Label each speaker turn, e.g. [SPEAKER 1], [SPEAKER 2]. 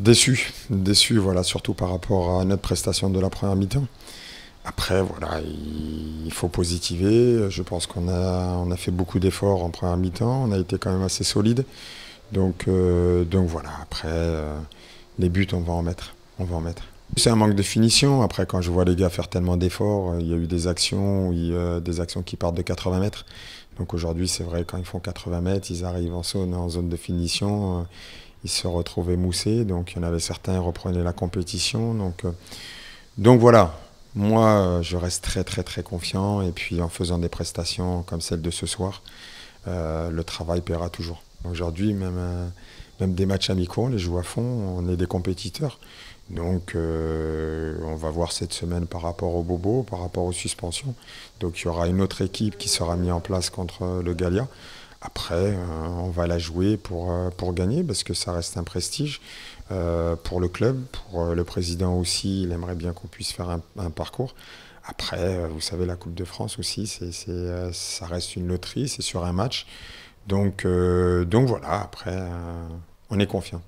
[SPEAKER 1] Déçu, déçu, voilà, surtout par rapport à notre prestation de la première mi-temps. Après, voilà, il faut positiver. Je pense qu'on a, on a fait beaucoup d'efforts en première mi-temps. On a été quand même assez solide. Donc, euh, donc voilà, après, euh, les buts, on va en mettre. On va en mettre. C'est un manque de finition. Après, quand je vois les gars faire tellement d'efforts, euh, il y a eu des actions, des actions qui partent de 80 mètres. Donc aujourd'hui, c'est vrai, quand ils font 80 mètres, ils arrivent en zone, en zone de finition ils se retrouvaient moussés, donc il y en avait certains qui reprenaient la compétition. Donc, euh, donc voilà, moi euh, je reste très très très confiant et puis en faisant des prestations comme celle de ce soir, euh, le travail paiera toujours. Aujourd'hui, même, même des matchs amicaux, on les joue à fond, on est des compétiteurs. Donc on va voir cette semaine par rapport au bobo, par rapport aux suspensions. Donc il y aura une autre équipe qui sera mise en place contre le Galia. Après, euh, on va la jouer euh, pour, gagner parce que ça reste un prestige euh, pour le club, pour le président aussi. Il aimerait bien qu'on puisse faire un, parcours. Après, vous savez, la Coupe de France aussi, ça reste une loterie, c'est sur un match. Donc, voilà, après, on est confiant.